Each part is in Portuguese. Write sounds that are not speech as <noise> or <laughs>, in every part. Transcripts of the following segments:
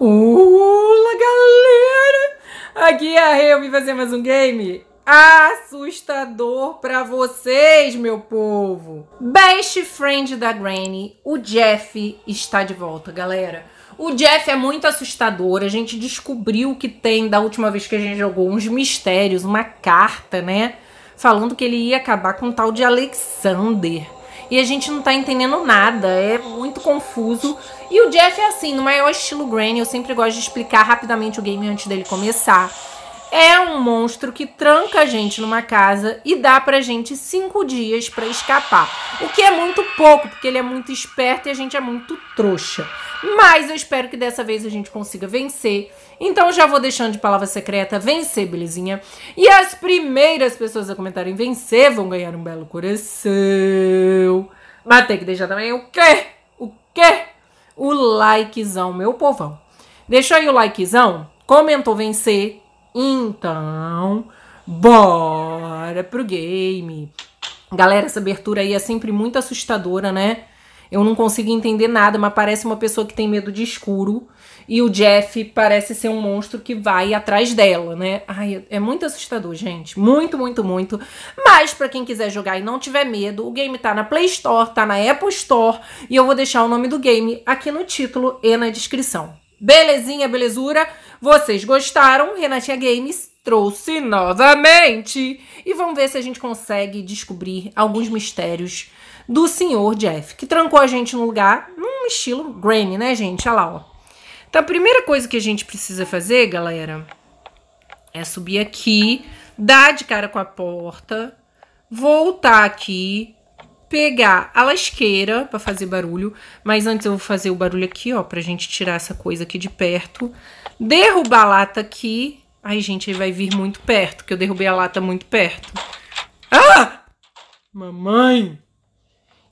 Olá, galera! Aqui é a Eu vim fazer mais um game assustador para vocês, meu povo! Best friend da Granny, o Jeff, está de volta, galera. O Jeff é muito assustador. A gente descobriu que tem, da última vez que a gente jogou, uns mistérios, uma carta, né? Falando que ele ia acabar com o tal de Alexander e a gente não tá entendendo nada, é muito confuso. E o Jeff é assim, no maior estilo Granny, eu sempre gosto de explicar rapidamente o game antes dele começar é um monstro que tranca a gente numa casa e dá pra gente cinco dias para escapar. O que é muito pouco, porque ele é muito esperto e a gente é muito trouxa. Mas eu espero que dessa vez a gente consiga vencer. Então já vou deixando de palavra secreta vencer, belezinha? E as primeiras pessoas a comentarem vencer vão ganhar um belo coração. Mas tem que deixar também o quê? O quê? O likezão, meu povão. Deixa aí o likezão, comentou vencer, então, bora pro game. Galera, essa abertura aí é sempre muito assustadora, né? Eu não consigo entender nada, mas parece uma pessoa que tem medo de escuro. E o Jeff parece ser um monstro que vai atrás dela, né? Ai, é muito assustador, gente. Muito, muito, muito. Mas para quem quiser jogar e não tiver medo, o game tá na Play Store, tá na Apple Store. E eu vou deixar o nome do game aqui no título e na descrição. Belezinha, belezura? Vocês gostaram? Renatinha Games trouxe novamente. E vamos ver se a gente consegue descobrir alguns mistérios do senhor Jeff, que trancou a gente no lugar, num estilo Granny, né, gente? Olha lá, ó. Então, a primeira coisa que a gente precisa fazer, galera, é subir aqui, dar de cara com a porta, voltar aqui, pegar a lasqueira para fazer barulho, mas antes eu vou fazer o barulho aqui, ó, pra gente tirar essa coisa aqui de perto. Derrubar a lata aqui. Ai, gente, ele vai vir muito perto, que eu derrubei a lata muito perto. Ah! Mamãe!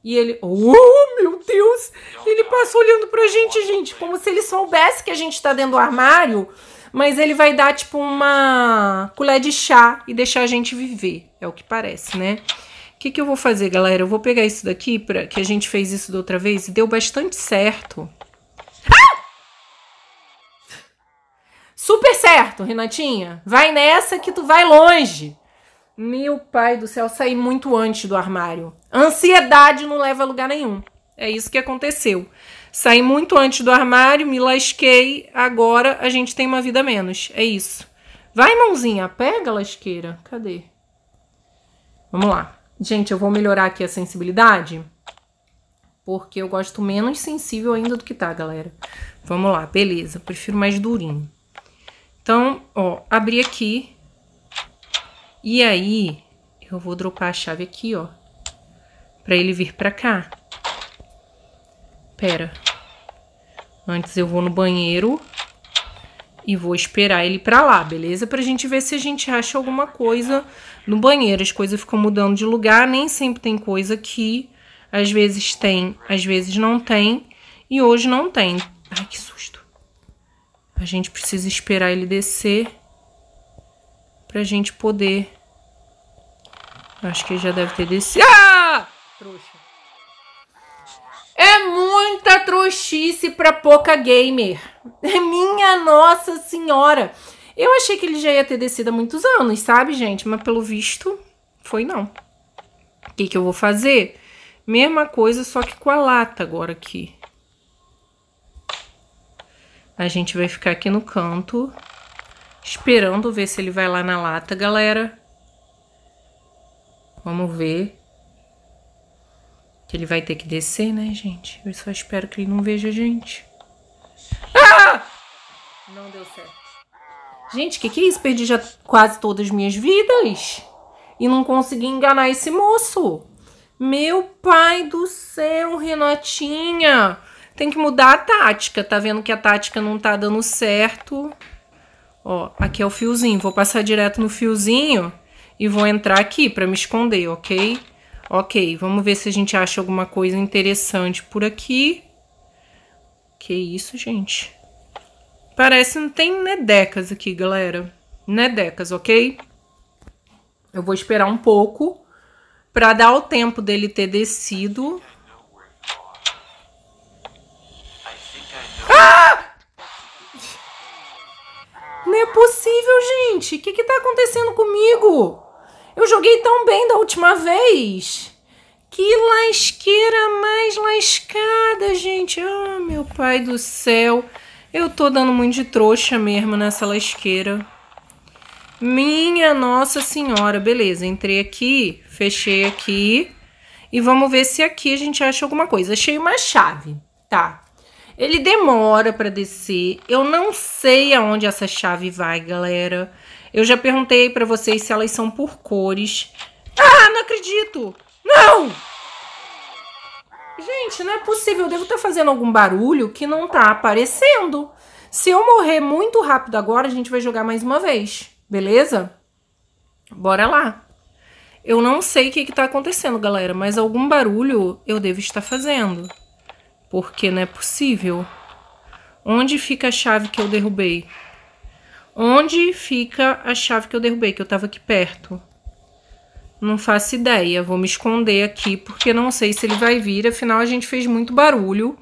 E ele, oh meu Deus, ele passa olhando pra gente, gente, como se ele soubesse que a gente tá dentro do armário, mas ele vai dar tipo uma colher de chá e deixar a gente viver, é o que parece, né? O que, que eu vou fazer, galera? Eu vou pegar isso daqui, pra, que a gente fez isso da outra vez e deu bastante certo. Ah! Super certo, Renatinha. Vai nessa que tu vai longe. Meu pai do céu, saí muito antes do armário. Ansiedade não leva a lugar nenhum. É isso que aconteceu. Saí muito antes do armário, me lasquei, agora a gente tem uma vida menos. É isso. Vai, mãozinha, pega a lasqueira. Cadê? Vamos lá gente, eu vou melhorar aqui a sensibilidade, porque eu gosto menos sensível ainda do que tá, galera. Vamos lá, beleza, prefiro mais durinho. Então, ó, abri aqui, e aí eu vou dropar a chave aqui, ó, pra ele vir pra cá. Pera, antes eu vou no banheiro e vou esperar ele pra lá, beleza? Pra gente ver se a gente acha alguma coisa no banheiro. As coisas ficam mudando de lugar, nem sempre tem coisa aqui. Às vezes tem, às vezes não tem. E hoje não tem. Ai, que susto. A gente precisa esperar ele descer pra gente poder... Acho que já deve ter descido. Ah! Trouxa. É muita trouxice pra pouca gamer. <laughs> Minha Nossa Senhora! Eu achei que ele já ia ter descido há muitos anos, sabe, gente? Mas pelo visto, foi não. O que, que eu vou fazer? Mesma coisa, só que com a lata agora aqui. A gente vai ficar aqui no canto, esperando ver se ele vai lá na lata, galera. Vamos ver. Que ele vai ter que descer, né, gente? Eu só espero que ele não veja a gente. Ah! Não deu certo. Gente, que que é isso? Perdi já quase todas as minhas vidas. E não consegui enganar esse moço. Meu pai do céu, Renatinha. Tem que mudar a tática. Tá vendo que a tática não tá dando certo. Ó, aqui é o fiozinho. Vou passar direto no fiozinho e vou entrar aqui pra me esconder, ok? Ok, vamos ver se a gente acha alguma coisa interessante por aqui. Que isso, gente? Parece não tem nedecas aqui, galera. Nedecas, ok? Eu vou esperar um pouco para dar o tempo dele ter descido. Ah! Não é possível, gente. O que que tá acontecendo comigo? Eu joguei tão bem da última vez. Que lasqueira mais lascada, gente. Ah, oh, meu pai do céu. Eu tô dando muito de trouxa mesmo nessa lasqueira. Minha Nossa Senhora. Beleza, entrei aqui, fechei aqui. E vamos ver se aqui a gente acha alguma coisa. Achei uma chave, tá? Ele demora para descer. Eu não sei aonde essa chave vai, galera. Eu já perguntei para vocês se elas são por cores. Ah, não acredito! Não! Gente, não é possível. Eu devo estar tá fazendo algum barulho que não tá aparecendo. Se eu morrer muito rápido agora, a gente vai jogar mais uma vez. Beleza? Bora lá. Eu não sei o que, está acontecendo, galera, mas algum barulho eu devo estar fazendo. Porque não é possível. Onde fica a chave que eu derrubei? Onde fica a chave que eu derrubei, que eu tava aqui perto? Não faço ideia, vou me esconder aqui porque não sei se ele vai vir, afinal a gente fez muito barulho.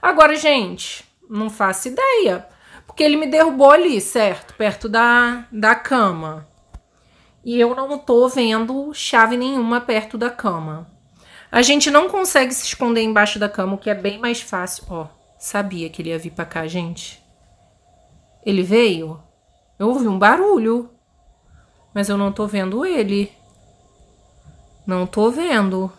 Agora, gente, não faço ideia, porque ele me derrubou ali, certo? Perto da, da cama. E eu não tô vendo chave nenhuma perto da cama. A gente não consegue se esconder embaixo da cama, o que é bem mais fácil. Ó, sabia que ele ia vir pra cá, gente. Ele veio? Eu ouvi um barulho, mas eu não tô vendo ele. Não tô vendo.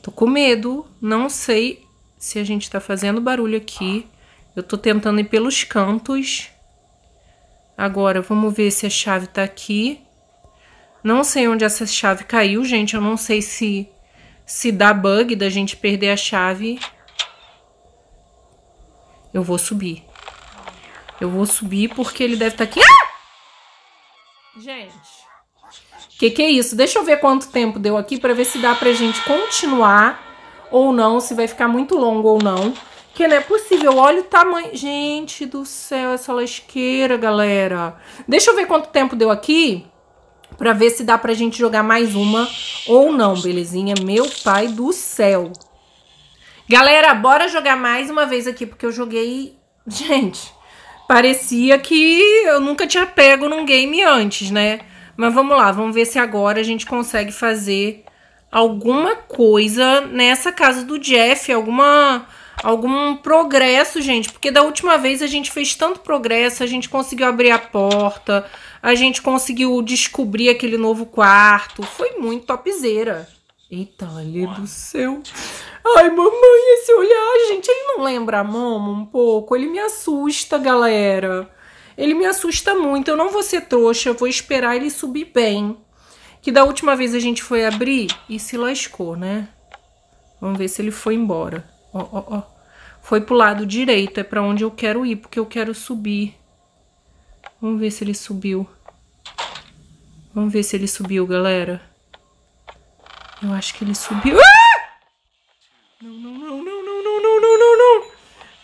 Tô com medo. Não sei se a gente tá fazendo barulho aqui. Eu tô tentando ir pelos cantos. Agora, vamos ver se a chave tá aqui. Não sei onde essa chave caiu, gente. Eu não sei se se dá bug da gente perder a chave. Eu vou subir. Eu vou subir porque ele deve estar tá aqui. Ah! Gente. Que que é isso? Deixa eu ver quanto tempo deu aqui para ver se dá pra gente continuar ou não, se vai ficar muito longo ou não. Que não é possível. Olha o tamanho. Gente do céu, essa lasqueira, galera. Deixa eu ver quanto tempo deu aqui para ver se dá pra gente jogar mais uma ou não, belezinha? Meu pai do céu. Galera, bora jogar mais uma vez aqui, porque eu joguei... Gente, parecia que eu nunca tinha pego num game antes, né? Mas vamos lá, vamos ver se agora a gente consegue fazer alguma coisa nessa casa do Jeff, alguma algum progresso, gente, porque da última vez a gente fez tanto progresso, a gente conseguiu abrir a porta, a gente conseguiu descobrir aquele novo quarto, foi muito topzeira. Eita, olha do céu. Ai, mamãe, esse olhar, gente, ele não lembra a Momo um pouco? Ele me assusta, galera. Ele me assusta muito. Eu não vou ser trouxa, vou esperar ele subir bem. Que da última vez a gente foi abrir e se lascou, né? Vamos ver se ele foi embora. Ó, ó, ó. Foi pro lado direito, é pra onde eu quero ir, porque eu quero subir. Vamos ver se ele subiu. Vamos ver se ele subiu, galera. Eu acho que ele subiu. Ah! Não, não, não, não, não, não, não, não, não, não.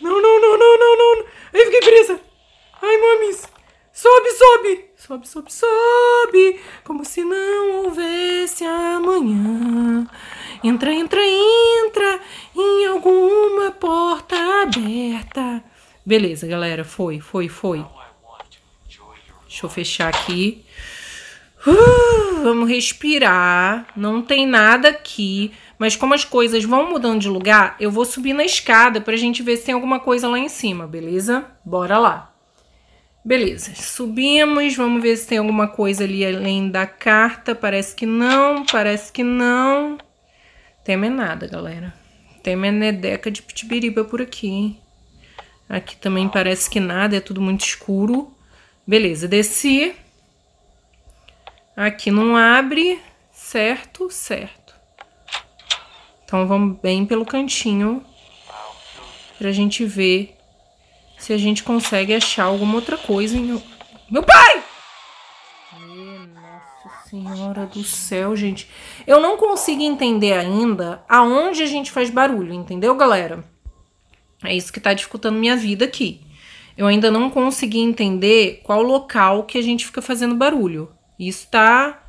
Não, não, não, não, não, não. Aí fiquei presa. Ai, mames. Sobe, sobe. Sobe, sobe, sobe. Como se não houvesse amanhã. Entra, entra, entra em alguma porta aberta. Beleza, galera. Foi, foi, foi. Deixa eu fechar aqui. Uh, vamos respirar. Não tem nada aqui. Mas como as coisas vão mudando de lugar, eu vou subir na escada pra gente ver se tem alguma coisa lá em cima, beleza? Bora lá. Beleza, subimos, vamos ver se tem alguma coisa ali além da carta. Parece que não, parece que não. Temer nada, galera. Temer nedeca de pitibiriba por aqui, hein? Aqui também parece que nada, é tudo muito escuro. Beleza, desci. Aqui não abre, certo, certo. Então, vamos bem pelo cantinho pra gente ver se a gente consegue achar alguma outra coisa em... Meu pai! Nossa senhora do céu, gente. Eu não consigo entender ainda aonde a gente faz barulho, entendeu, galera? É isso que tá dificultando minha vida aqui. Eu ainda não consegui entender qual local que a gente fica fazendo barulho. Isso tá,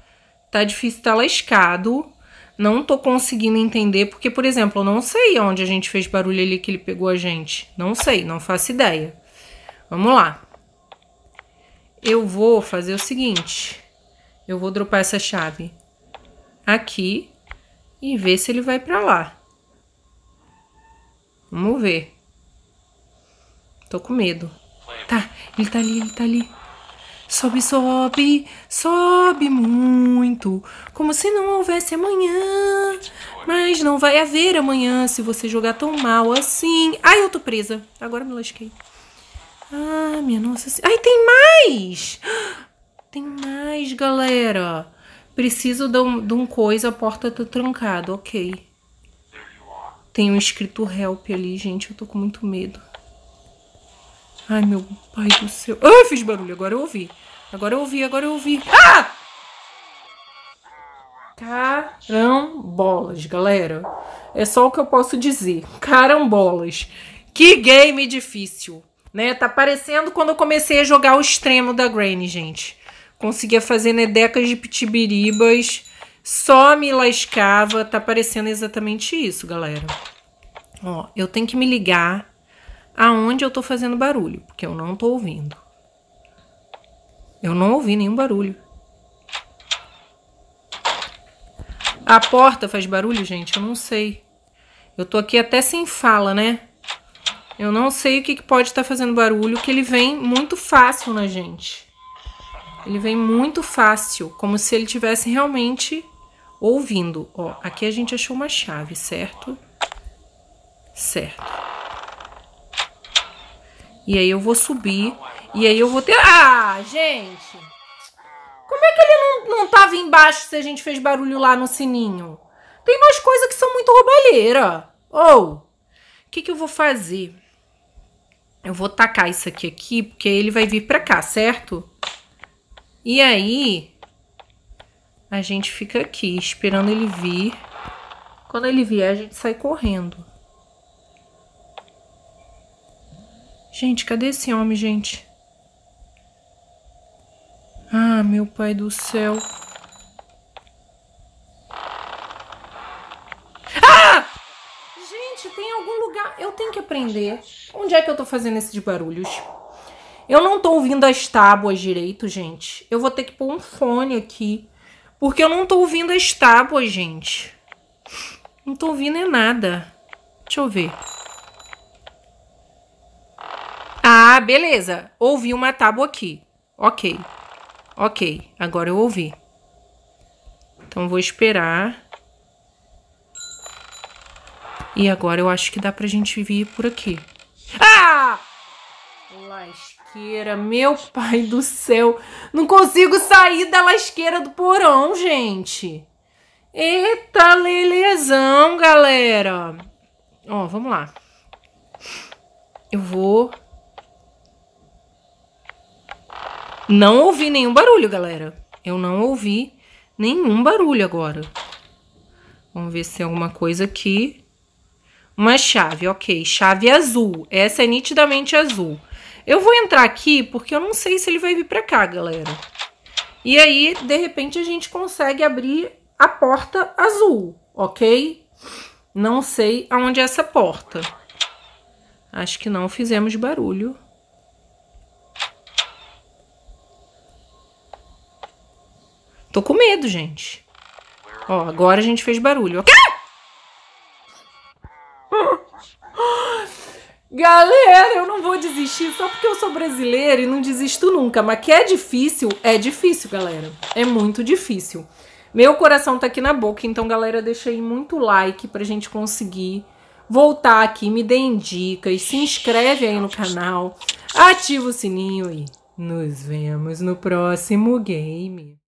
tá difícil, tá lascado. Não tô conseguindo entender, porque, por exemplo, eu não sei onde a gente fez barulho ali que ele pegou a gente. Não sei, não faço ideia. Vamos lá. Eu vou fazer o seguinte. Eu vou dropar essa chave aqui e ver se ele vai pra lá. Vamos ver. Tô com medo. Tá, ele tá ali, ele tá ali. Sobe, sobe, sobe muito, como se não houvesse amanhã. Mas não vai haver amanhã se você jogar tão mal assim. Ai, eu tô presa. Agora me lasquei. Ah, minha nossa senhora. Ai, tem mais! <gasps> Tem mais, galera. Preciso de um, de um coisa, a porta tá trancada. Ok. Tem um escrito help ali, gente. Eu tô com muito medo. Ai, meu pai do céu. Ai, ah, fiz barulho. Agora eu ouvi. Agora eu ouvi, agora eu ouvi. Ah! Carambolas, galera. É só o que eu posso dizer. Carambolas. Que game difícil. Né? Tá parecendo quando eu comecei a jogar o extremo da Granny, gente. Conseguia fazer nedecas né, de pitibiribas. Só me lascava. Tá parecendo exatamente isso, galera. Ó, eu tenho que me ligar aonde eu estou fazendo barulho, porque eu não estou ouvindo. Eu não ouvi nenhum barulho. A porta faz barulho, gente? Eu não sei. Eu tô aqui até sem fala, né? Eu não sei o que, que pode estar tá fazendo barulho, que ele vem muito fácil na gente. Ele vem muito fácil, como se ele tivesse realmente ouvindo. Ó, aqui a gente achou uma chave, certo? Certo. E aí eu vou subir. E aí eu vou ter. Ah, gente! Como é que ele não, não tava embaixo se a gente fez barulho lá no sininho? Tem umas coisas que são muito roubalheira. Ou, oh, o que, que eu vou fazer? Eu vou tacar isso aqui aqui, porque ele vai vir pra cá, certo? E aí, a gente fica aqui esperando ele vir. Quando ele vier, a gente sai correndo. Gente, cadê esse homem, gente? Ah, meu pai do céu. Ah! Gente, tem algum lugar... Eu tenho que aprender. Onde é que eu tô fazendo esses barulhos? Eu não tô ouvindo as tábuas direito, gente. Eu vou ter que pôr um fone aqui. Porque eu não tô ouvindo as tábuas, gente. Não tô ouvindo é nada. Deixa eu ver. Ah, beleza. Ouvi uma tábua aqui. Ok. Ok. Agora eu ouvi. Então vou esperar. E agora eu acho que dá pra gente vir por aqui. Ah! Lasqueira, meu pai do céu. Não consigo sair da lasqueira do porão, gente. Eita, lelezão, galera. Ó, vamos lá. Eu vou Não ouvi nenhum barulho, galera. Eu não ouvi nenhum barulho agora. Vamos ver se tem alguma coisa aqui. Uma chave, ok. Chave azul. Essa é nitidamente azul. Eu vou entrar aqui porque eu não sei se ele vai vir pra cá, galera. E aí, de repente, a gente consegue abrir a porta azul, ok? Não sei aonde é essa porta. Acho que não fizemos barulho. Tô com medo, gente. Ó, agora a gente fez barulho. Okay? Galera, eu não vou desistir só porque eu sou brasileira e não desisto nunca. Mas que é difícil, é difícil, galera. É muito difícil. Meu coração tá aqui na boca, então, galera, deixa aí muito like pra gente conseguir voltar aqui. Me deem dicas, se inscreve aí no canal, ativa o sininho e nos vemos no próximo game.